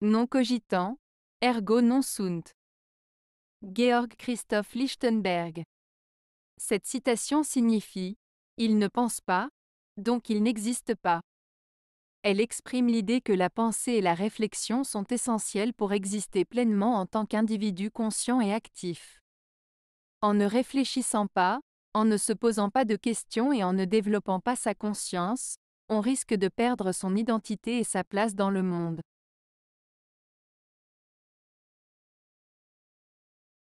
non cogitant, ergo non sunt. Georg Christoph Lichtenberg. Cette citation signifie Il ne pense pas, donc il n'existe pas. Elle exprime l'idée que la pensée et la réflexion sont essentielles pour exister pleinement en tant qu'individu conscient et actif. En ne réfléchissant pas, en ne se posant pas de questions et en ne développant pas sa conscience, on risque de perdre son identité et sa place dans le monde.